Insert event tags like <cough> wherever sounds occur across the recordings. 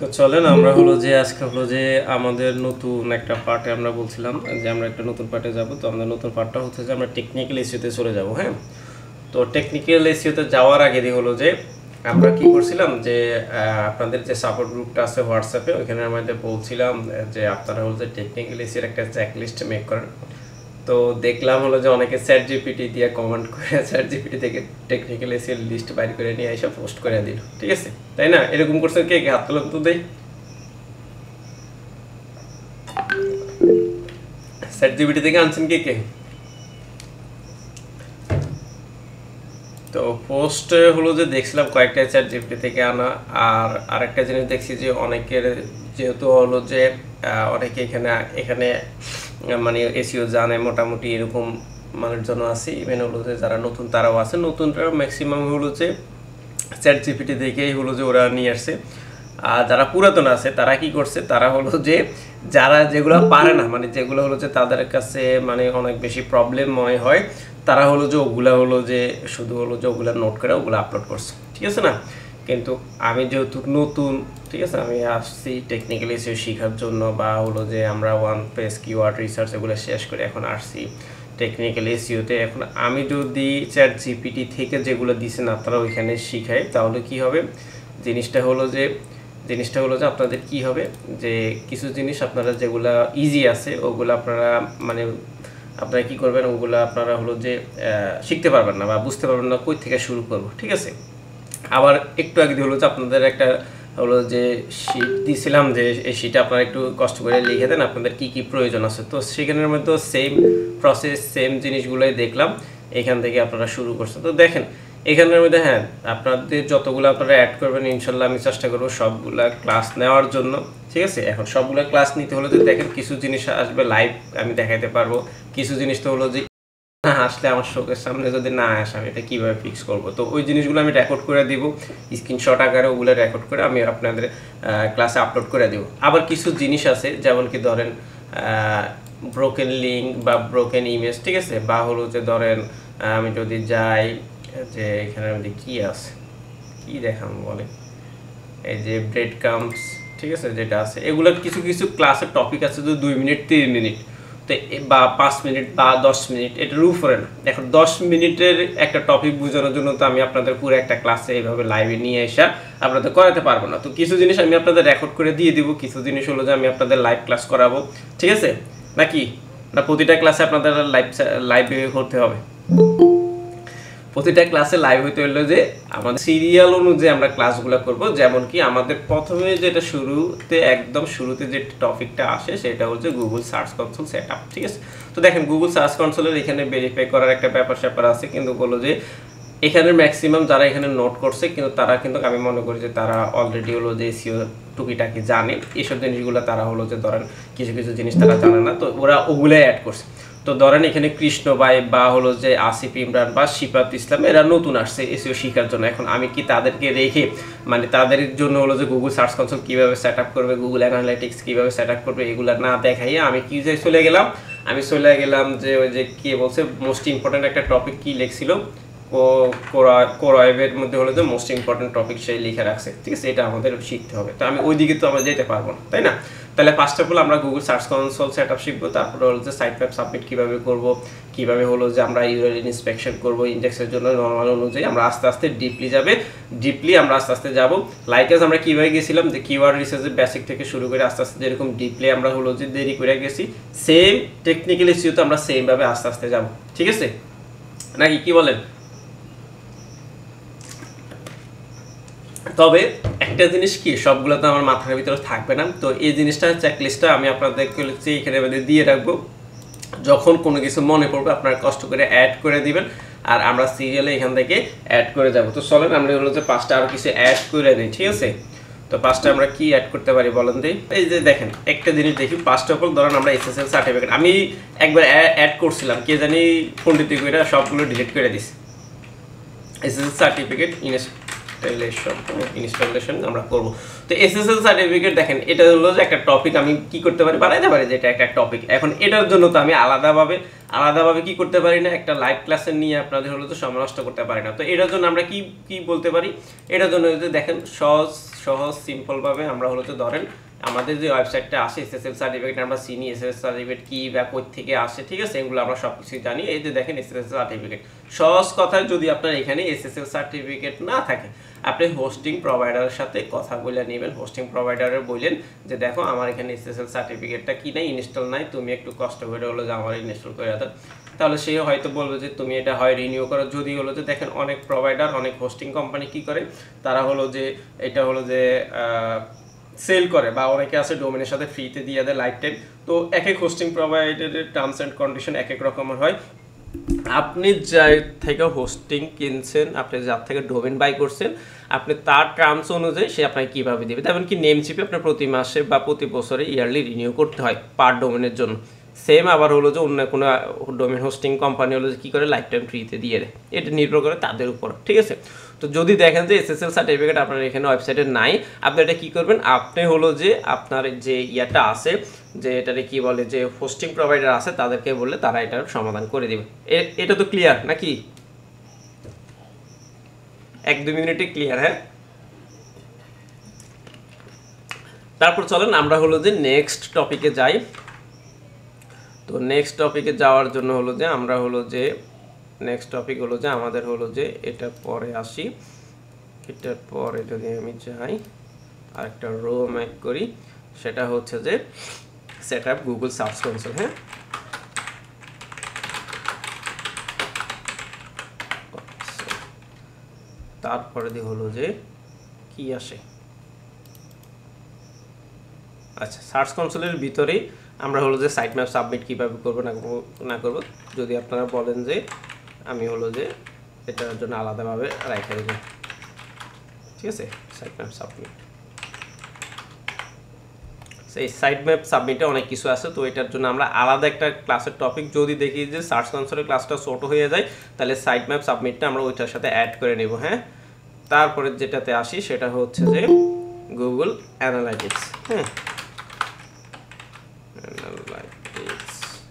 তো চলেন আমরা হলো যে আজকে হলো যে আমাদের নতুন একটা পার্টে আমরা বলছিলাম যে আমরা একটা নতুন পার্টে যাব তো আমাদের নতুন পার্টটা হচ্ছে যে আমরা টেকনিক্যাল এসিওতে চলে যাব হ্যাঁ তো টেকনিক্যাল এসিওতে যাওয়ার আগে হলো যে আমরা কি করছিলাম যে আপনাদের যে সাপোর্ট গ্রুপটা আছে হোয়াটসঅ্যাপে ওইখানে আমাদের বলছিলাম যে আপনারা হলো যে টেকনিক্যাল এসির একটা চেকলিস্ট মেক করেন তো দেখলাম হলো যে অনেকে স্যার জিপিটি দিয়ে কমেন্ট করে স্যার <laughs> জিপিটি থেকে টেকনিক্যাল এসে লিস্ট বাইর করে নিয়ে এসে পোস্ট করে দিল ঠিক আছে তাই না এরকম করছে কে হাত কলম তো দেয় স্যার জিপিটি থেকে আনছেন কে কে তো পোস্ট হলো যে দেখছিলাম কয়েকটা স্যার জিপিটি থেকে আনা আর আরেকটা জিনিস দেখছি যে অনেকের যেহেতু হলো যে অনেকে এখানে এখানে মানে এসিও জানে মোটামুটি এরকম মানুষজন আছে ইভেন হলো যে যারা নতুন তারাও আছে নতুনটাও ম্যাক্সিমাম হলো যে চ্যাট জিপিটি দেখেই হলো যে ওরা নিয়ে আসছে আর যারা পুরাতন আছে তারা কি করছে তারা হলো যে যারা যেগুলো পারে না মানে যেগুলো হলো যে তাদের কাছে মানে অনেক বেশি প্রবলেম মনে হয় তারা হলো যে ওগুলা হলো যে শুধু হলো যে ওগুলা নোট করে ওগুলো আপলোড করছে ঠিক আছে না কিন্তু আমি যেহেতু নতুন ঠিক আছে আমি আসছি টেকনিক্যালি ইস্যু শেখার জন্য বা হলো যে আমরা ওয়ান পেজ কিওয়ার্ড রিসার্চ এগুলো শেষ করে এখন আসছি টেকনিক্যাল এসিওতে এখন আমি যদি চ্যাট জিপিটি থেকে যেগুলো না আপনারা ওইখানে শিখাই তাহলে কি হবে জিনিসটা হলো যে জিনিসটা হলো যে আপনাদের কি হবে যে কিছু জিনিস আপনারা যেগুলা ইজি আছে ওগুলো আপনারা মানে আপনারা কি করবেন ওগুলো আপনারা হলো যে শিখতে পারবেন না বা বুঝতে পারবেন না কই থেকে শুরু করবো ঠিক আছে আবার একটু আগে হলো যে আপনাদের একটা হলো যে শীত দিয়েছিলাম যে এই শীটে আপনারা একটু কষ্ট করে লিখে দেন আপনাদের কি কি প্রয়োজন আছে তো সেখানের মধ্যে সেম প্রসেস সেম জিনিসগুলোই দেখলাম এখান থেকে আপনারা শুরু করছেন তো দেখেন এখানের মধ্যে হ্যাঁ আপনাদের যতগুলো আপনারা অ্যাড করবেন ইনশাল্লাহ আমি চেষ্টা করবো সবগুলা ক্লাস নেওয়ার জন্য ঠিক আছে এখন সবগুলো ক্লাস নিতে হলে যে দেখেন কিছু জিনিস আসবে লাইভ আমি দেখাইতে পারবো কিছু জিনিস তো হলো যে আসলে আমার শোকের সামনে যদি না আসে আমি এটা কীভাবে ফিক্স করবো তো ওই জিনিসগুলো আমি রেকর্ড করে দিব স্ক্রিনশট আকারে ওগুলো রেকর্ড করে আমি আপনাদের ক্লাসে আপলোড করে দেবো আবার কিছু জিনিস আছে যেমন কি ধরেন ব্রোকেন লিঙ্ক বা ব্রোকেন ইমেজ ঠিক আছে বা হলো যে ধরেন আমি যদি যাই যে এখানে মধ্যে কী আছে কী দেখাম বলে এই যে ব্রেড কাম্পস ঠিক আছে যেটা আছে এগুলোর কিছু কিছু ক্লাসের টপিক আছে তো দুই মিনিট তিন মিনিট বা পাঁচ মিনিট বা দশ মিনিট এটার উপরে না এখন দশ মিনিটের একটা টপিক বোঝানোর জন্য তো আমি আপনাদের পুরো একটা ক্লাসে এইভাবে লাইভে নিয়ে এসে আপনাদের করাতে পারবো না তো কিছু জিনিস আমি আপনাদের রেকর্ড করে দিয়ে দিব কিছু জিনিস হলো যে আমি আপনাদের লাইভ ক্লাস করাবো ঠিক আছে নাকি না প্রতিটা ক্লাসে আপনাদের লাইভ লাইভে করতে হবে প্রতিটা ক্লাসে লাইভ হইতে হলো যে আমাদের সিরিয়াল অনুযায়ী আমরা ক্লাসগুলো করব যেমন কি আমাদের প্রথমে যেটা শুরুতে একদম শুরুতে যে টপিকটা আসে সেটা হচ্ছে Google search console set up ঠিক আছে তো দেখেন গুগল সার্চ কনসোলের এখানে ভেরিফাই করার একটা ব্যাপার স্যাপার আছে কিন্তু বলো যে এখানে ম্যাক্সিমাম যারা এখানে নোট করছে কিন্তু তারা কিন্তু আমি মনে করি যে তারা অলরেডি হলো যে সিও টুকিটাকি জানে এইসব জিনিসগুলো তারা হলো যে ধরেন কিছু কিছু জিনিস তারা জানে না তো ওরা ওগুলোই অ্যাড করছে তো ধরেন এখানে কৃষ্ণ ভাই বা হলো যে আসিফ ইমরান বা শিপাত ইসলাম এরা নতুন আসছে এসিও শিখার জন্য এখন আমি কি তাদেরকে রেখে মানে তাদের জন্য হলো যে গুগল সার্চ কনসোল কীভাবে সেট আপ করবে গুগল অ্যানালিটিক্স কীভাবে সেট আপ করবে এগুলো না দেখাইয়ে আমি কি যে চলে গেলাম আমি চলে গেলাম যে ওই যে কে বলছে মোস্ট ইম্পর্ট্যান্ট একটা টপিক কি লিখছিল কোরআবের মধ্যে হলো যে মোস্ট ইম্পর্ট্যান্ট টপিক সেই লিখে রাখছে ঠিক আছে এটা আমাদের শিখতে হবে তো আমি ওই দিকে তো আমরা যেতে পারবো না তাই না তাহলে ফার্স্ট অফ অল আমরা Google search console set up শিখবো তারপরে হলো যে সাইট ম্যাপ সাবমিট কীভাবে করবো কীভাবে হলো যে আমরা ইউরিয়াল ইন্সপেকশন করবো ইন্ডেক্সের জন্য নর্মাল অনুযায়ী আমরা আস্তে আস্তে ডিপলি যাবে ডিপলি আমরা আস্তে আস্তে যাবো লাইকাজ আমরা কীভাবে গেছিলাম যে কিউআর রিসার্চের বেসিক থেকে শুরু করে আস্তে আস্তে যেরকম ডিপলি আমরা হলো যে দেরি করে গেছি সেম টেকনিক্যাল ইস্যুতে আমরা সেমভাবে আস্তে আস্তে যাবো ঠিক আছে নাকি কি বলেন তবে একটা জিনিস কি সবগুলো তো আমার মাথার ভিতরে থাকবে না তো এই জিনিসটা চেকলিস্টটা আমি আপনাদেরকে হচ্ছে এখানে আমাদের দিয়ে রাখবো যখন কোনো কিছু মনে পড়বে আপনারা কষ্ট করে অ্যাড করে দিবেন আর আমরা সিরিয়ালে এখান থেকে অ্যাড করে যাব তো চলেন আমরা এগুলো যে পাঁচটা আরও কিছু অ্যাড করে নিই ঠিক আছে তো পাঁচটা আমরা কি অ্যাড করতে পারি বলেন দিই এই যে দেখেন একটা জিনিস দেখি পাঁচটা উপর ধরেন আমরা এল সার্টিফিকেট আমি একবার অ্যাড করছিলাম কে জানি ফোনটিতে করে সবগুলো ডিলিট করে দিছি এসএসএল সার্টিফিকেট ইনস্ট ইনস্টলেশন আমরা করব তো এসএসএল সার্টিফিকেট দেখেন এটা হলো যে একটা টপিক আমি কি করতে পারি বানাইতে পারি যে এটা একটা টপিক এখন এটার জন্য তো আমি আলাদাভাবে আলাদাভাবে কি করতে পারি না একটা লাইভ ক্লাসে নিয়ে আপনাদের হলো তো সময় নষ্ট করতে পারি না তো এটার জন্য আমরা কি কি বলতে পারি এটার জন্য দেখেন সহজ সহজ সিম্পলভাবে আমরা হলো তো ধরেন আমাদের যে ওয়েবসাইটটা আসে এসএসএল সার্টিফিকেট আমরা চিনি এস সার্টিফিকেট কী বা থেকে আসে ঠিক আছে এগুলো আমরা সব কিছুই জানি এই যে দেখেন এসএসএল সার্টিফিকেট সহজ কথায় যদি আপনার এখানে এসএসএল সার্টিফিকেট না থাকে আপনি হোস্টিং প্রোভাইডারের সাথে কথা বলে নেবেন হোস্টিং প্রোভাইডারে বললেন যে দেখো আমার এখানে এসএসএল সার্টিফিকেটটা কি নাই ইনস্টল নাই তুমি একটু কষ্ট করে হলো যে আমার ইনস্টল করে দাও তাহলে সে হয়তো বলবে যে তুমি এটা হয় রিনিউ করো যদি হলো যে দেখেন অনেক প্রোভাইডার অনেক হোস্টিং কোম্পানি কি করে তারা হলো যে এটা হলো যে সেল করে বা অনেকে আছে ডোমেনের সাথে ফ্রিতে দিয়ে দেয় লাইফ টাইম তো এক এক হোস্টিং প্রোভাইডারের টার্মস অ্যান্ড কন্ডিশন এক এক রকমের হয় আপনি যার থেকে হোস্টিং কিনছেন আপনি যার থেকে ডোমেন বাই করছেন আপনি তার টার্মস অনুযায়ী সে আপনাকে কীভাবে দেবে তেমন কি চিপে আপনার প্রতি মাসে বা প্রতি বছরে ইয়ারলি রিনিউ করতে হয় পার ডোমেনের জন্য সেম আবার হলো যে অন্য কোনো ডোমেন হোস্টিং কোম্পানি হলো যে কী করে লাইফ টাইম ফ্রিতে দিয়ে দেয় এটা নির্ভর করে তাদের উপর ঠিক আছে তো যদি দেখেন যে এসএসএল সার্টিফিকেট আপনার এখানে ওয়েবসাইটে নাই আপনি এটা কী করবেন আপনি হলো যে আপনার যে ইয়াটা আছে যে এটারে কি বলে যে হোস্টিং প্রোভাইডার আছে তাদেরকে বললে তারা এটার সমাধান করে দেবে এটা তো ক্লিয়ার নাকি এক দু মিনিটে ক্লিয়ার হ্যাঁ তারপর চলেন আমরা হলো যে নেক্সট টপিকে যাই তো নেক্সট টপিকে যাওয়ার জন্য হলো যে আমরা হলো যে নেক্সট টপিক হলো যে আমাদের হলো যে এটা পরে আসি এটার পরে যদি আমি যাই আরেকটা রো ম্যাক করি সেটা হচ্ছে যে set up Google search console হ্যাঁ তারপরে দিয়ে হলো যে কি আসে আচ্ছা সার্চ কনসোলের ভিতরেই আমরা হলো যে সাইট ম্যাপ সাবমিট কীভাবে করবো না না করবো যদি আপনারা বলেন যে আমি হলো যে এটার জন্য আলাদাভাবে রাইখে দেবো ঠিক আছে সাইড ম্যাপ সাবমিট এই সাইড ম্যাপ সাবমিটে অনেক কিছু আছে তো এটার জন্য আমরা আলাদা একটা ক্লাসের টপিক যদি দেখি যে সার্চ কনসোলের ক্লাসটা ছোট হয়ে যায় তাহলে সাইড ম্যাপ সাবমিটটা আমরা ওইটার সাথে অ্যাড করে নেব হ্যাঁ তারপরে যেটাতে আসি সেটা হচ্ছে যে গুগল অ্যানালাইটিক্স হ্যাঁ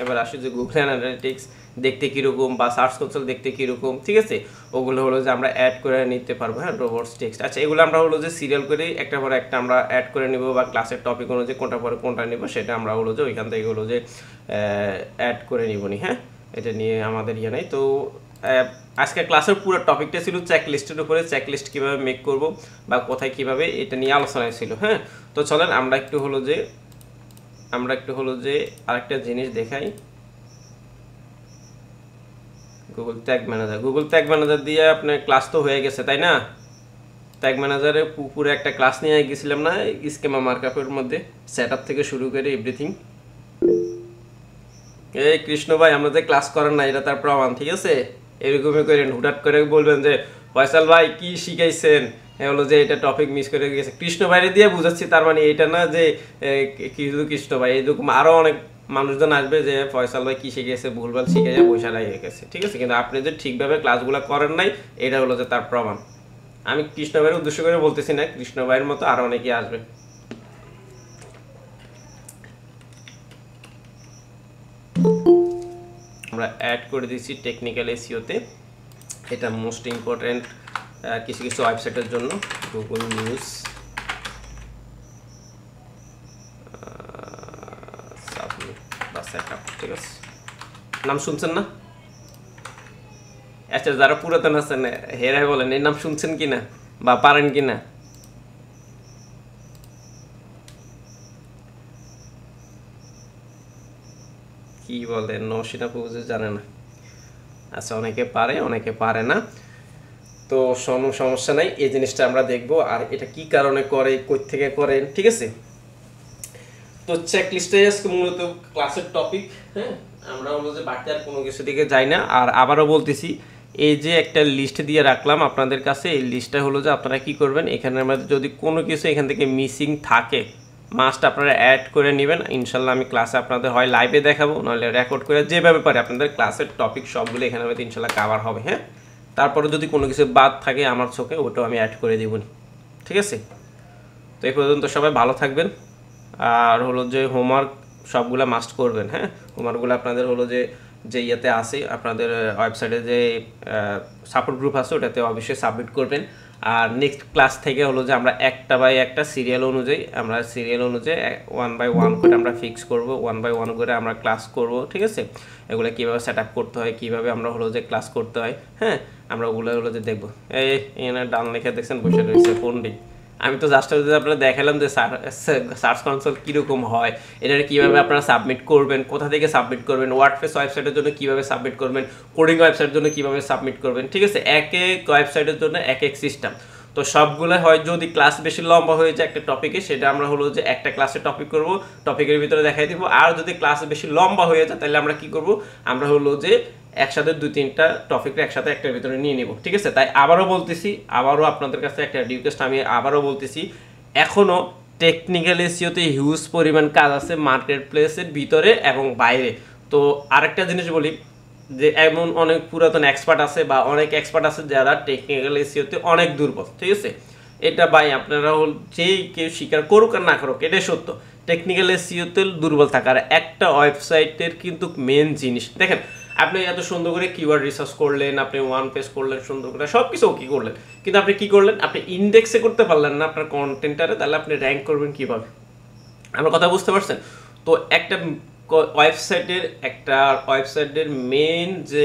এবার আসি যে গুগল অ্যানালাইটিক্স দেখতে কীরকম বা সার্চ কনসোল দেখতে কীরকম ঠিক আছে ওগুলো হলো যে আমরা অ্যাড করে নিতে পারবো হ্যাঁ রোবটস টেক্সট আচ্ছা এগুলো আমরা হলো যে সিরিয়াল করে একটা পরে একটা আমরা অ্যাড করে নেব বা ক্লাসের টপিক অনুযায়ী কোনটা পরে কোনটা নেব সেটা আমরা হলো যে ওইখান থেকে হলো যে অ্যাড করে নিব নি হ্যাঁ এটা নিয়ে আমাদের ইয়ে নেই তো আজকে ক্লাসের পুরো টপিকটা ছিল চেকলিস্টের উপরে চেকলিস্ট কীভাবে মেক করব বা কোথায় কিভাবে এটা নিয়ে আলোচনায় ছিল হ্যাঁ তো চলেন আমরা একটু হলো যে আমরা একটু হলো যে আরেকটা জিনিস দেখাই Google tag manager Google tag manager দিয়ে আপনার ক্লাস তো হয়ে গেছে তাই না ট্যাগ ম্যানেজারে পুকুরে একটা ক্লাস নিয়ে গেছিলাম না স্কেমা মার্কআপের মধ্যে সেট থেকে শুরু করে এভরিথিং এই কৃষ্ণ ভাই আমরা যে ক্লাস করেন না এটা তার প্রমাণ ঠিক আছে এরকমই করেন হুটাট করে বলবেন যে ফয়সাল ভাই কি শিখাইছেন এ হলো যে এটা টপিক মিস করে গেছে কৃষ্ণ ভাইরে দিয়ে বুঝাচ্ছি তার মানে এটা না যে কৃষ্ণ ভাই এরকম আরও অনেক মানুষজন আসবে যে ফয়সাল ভাই কি শিখেছে ভুলভাল শিখে যায় বৈশাল লাগিয়ে গেছে ঠিক আছে কিন্তু আপনি যে ঠিকভাবে ক্লাসগুলো করেন নাই এটা হলো যে তার প্রমাণ আমি কৃষ্ণ ভাইয়ের উদ্দেশ্য করে বলতেছি না কৃষ্ণ ভাইয়ের মতো আরও অনেকে আসবে আমরা অ্যাড করে দিচ্ছি টেকনিক্যাল এসিওতে এটা মোস্ট ইম্পর্টেন্ট কিছু কিছু ওয়েবসাইটের জন্য গুগল নিউজ আচ্ছা, ঠিক আছে নাম শুনছেন না আচ্ছা যারা পুরাতন আছেন হেরাই বলেন এই নাম শুনছেন কি না বা পারেন কি না কি বলে নসিনা পুজো জানে না আচ্ছা অনেকে পারে অনেকে পারে না তো সমস্যা নাই এই জিনিসটা আমরা দেখব আর এটা কি কারণে করে কই থেকে করে ঠিক আছে তো চেকলিস্টটাই আজকে মূলত ক্লাসের টপিক হ্যাঁ আমরা যে বাড়তি আর কোনো কিছু দিকে যাই না আর আবারও বলতেছি এই যে একটা লিস্ট দিয়ে রাখলাম আপনাদের কাছে এই লিস্টটা হলো যে আপনারা কি করবেন এখানের মধ্যে যদি কোনো কিছু এখান থেকে মিসিং থাকে মাস্ট আপনারা অ্যাড করে নেবেন ইনশাল্লাহ আমি ক্লাসে আপনাদের হয় লাইভে দেখাবো নাহলে রেকর্ড করে যেভাবে পারে আপনাদের ক্লাসের টপিক সবগুলো এখানের মধ্যে ইনশাল্লাহ কাভার হবে হ্যাঁ তারপরে যদি কোনো কিছু বাদ থাকে আমার চোখে ওটাও আমি অ্যাড করে দেবনি ঠিক আছে তো এই পর্যন্ত সবাই ভালো থাকবেন আর হলো যে হোমওয়ার্ক সবগুলো মাস্ট করবেন হ্যাঁ হোমওয়ার্কগুলো আপনাদের হলো যে যে ইয়েতে আসে আপনাদের ওয়েবসাইটে যে সাপোর্ট গ্রুপ আছে ওটাতে অবশ্যই সাবমিট করবেন আর নেক্সট ক্লাস থেকে হলো যে আমরা একটা বাই একটা সিরিয়াল অনুযায়ী আমরা সিরিয়াল অনুযায়ী ওয়ান বাই ওয়ান করে আমরা ফিক্স করব ওয়ান বাই ওয়ান করে আমরা ক্লাস করব ঠিক আছে এগুলো কীভাবে সেট আপ করতে হয় কীভাবে আমরা হলো যে ক্লাস করতে হয় হ্যাঁ আমরা ওগুলো হলো যে দেখবো এই এখানে ডান লেখা দেখছেন বসে রয়েছে ফোন আমি তো জাস্ট আপনারা দেখালাম যে সার্চ কনসোল কীরকম হয় এটার কীভাবে আপনারা সাবমিট করবেন কোথা থেকে সাবমিট করবেন ফেস ওয়েবসাইটের জন্য কীভাবে সাবমিট করবেন কোডিং ওয়েবসাইটের জন্য কীভাবে সাবমিট করবেন ঠিক আছে এক এক ওয়েবসাইটের জন্য এক এক সিস্টেম তো সবগুলো হয় যদি ক্লাস বেশি লম্বা হয়ে যায় একটা টপিকে সেটা আমরা হলো যে একটা ক্লাসে টপিক করব টপিকের ভিতরে দেখাই দিব আর যদি ক্লাস বেশি লম্বা হয়ে যায় তাহলে আমরা কি করব আমরা হলো যে একসাথে দুই তিনটা টপিকটা একসাথে একটার ভিতরে নিয়ে নেব ঠিক আছে তাই আবারও বলতেছি আবারও আপনাদের কাছে একটা রিকোয়েস্ট আমি আবারও বলতেছি এখনও টেকনিক্যাল এসিওতে হিউজ পরিমাণ কাজ আছে মার্কেট প্লেসের ভিতরে এবং বাইরে তো আরেকটা জিনিস বলি যে এমন অনেক পুরাতন এক্সপার্ট আছে বা অনেক এক্সপার্ট আছে যারা টেকনিক্যাল এসিওতে অনেক দুর্বল ঠিক আছে এটা ভাই আপনারা যেই কেউ স্বীকার করুক আর না করুক এটাই সত্য টেকনিক্যাল এসিওতে দুর্বল থাকার একটা ওয়েবসাইটের কিন্তু মেন জিনিস দেখেন আপনি এত সুন্দর করে কিওয়ার্ড রিসার্চ করলেন আপনি ওয়ান পেজ করলেন সুন্দর করে সব কিছু কি করলেন কিন্তু আপনি কি করলেন আপনি ইন্ডেক্সে করতে পারলেন না আপনার কন্টেন্টারে তাহলে আপনি র্যাঙ্ক করবেন কীভাবে আমার কথা বুঝতে পারছেন তো একটা ওয়েবসাইটের একটা ওয়েবসাইটের মেন যে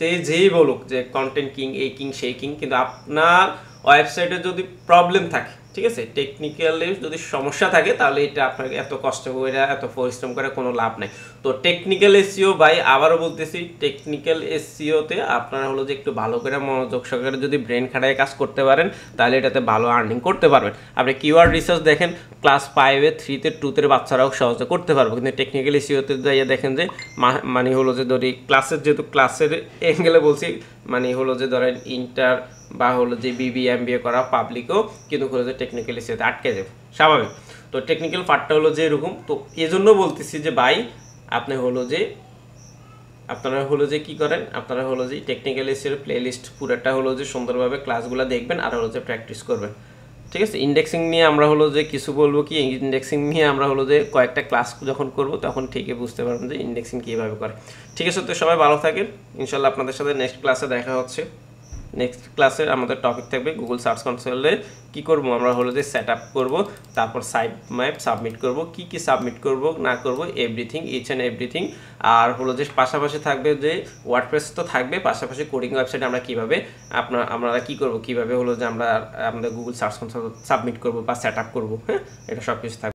যে যেই বলুক যে কন্টেন্ট কিং এই কিং সেই কিং কিন্তু আপনার ওয়েবসাইটে যদি প্রবলেম থাকে ঠিক আছে টেকনিক্যালে যদি সমস্যা থাকে তাহলে এটা আপনাকে এত কষ্ট করে এত পরিশ্রম করে কোনো লাভ নাই তো টেকনিক্যাল এসিও ভাই আবারও বলতেছি টেকনিক্যাল এসিওতে আপনারা হলো যে একটু ভালো করে মনোযোগ সহকারে যদি ব্রেন খাটায় কাজ করতে পারেন তাহলে এটাতে ভালো আর্নিং করতে পারবেন আপনি কিউআর রিসার্চ দেখেন ক্লাস ফাইভে থ্রিতে টুতে বাচ্চারাও সহজে করতে পারবো কিন্তু টেকনিক্যাল এসিওতে যাইয়া দেখেন যে মানে হলো যে ধরি ক্লাসের যেহেতু ক্লাসের এঙ্গেলে বলছি মানে হলো যে ধরেন ইন্টার বা হলো যে বিবি এম করা পাবলিকও কিন্তু হলো টেকনিক্যালি এসে আটকে যাবে স্বাভাবিক তো টেকনিক্যাল পার্টটা হলো যে এরকম তো এজন্য বলতেছি যে ভাই আপনি হলো যে আপনারা হলো যে কি করেন আপনারা হলো যে টেকনিক্যাল এসের প্লেলিস্ট পুরাটা হলো যে সুন্দরভাবে ক্লাসগুলো দেখবেন আর হলো যে প্র্যাকটিস করবেন ঠিক আছে ইন্ডেক্সিং নিয়ে আমরা হলো যে কিছু বলবো কি ইন্ডেক্সিং নিয়ে আমরা হলো যে কয়েকটা ক্লাস যখন করব তখন ঠিকই বুঝতে পারবেন যে ইন্ডেক্সিং কীভাবে করে ঠিক আছে তো সবাই ভালো থাকেন ইনশাল্লাহ আপনাদের সাথে নেক্সট ক্লাসে দেখা হচ্ছে নেক্সট ক্লাসের আমাদের টপিক থাকবে গুগল সার্চ কনসোলে কি করব আমরা হলো যে সেট আপ করবো তারপর সাইট ম্যাপ সাবমিট করব কি কি সাবমিট করব না করব এভরিথিং ইচ অ্যান্ড এভরিথিং আর হলো যে পাশাপাশি থাকবে যে ওয়ার্ডপ্রেস তো থাকবে পাশাপাশি কোডিং ওয়েবসাইটে আমরা কীভাবে আপনার আমরা কি করব কিভাবে হলো যে আমরা আমাদের গুগল সার্চ কনসোল সাবমিট করব বা সেট আপ করবো হ্যাঁ এটা সব কিছু থাকবে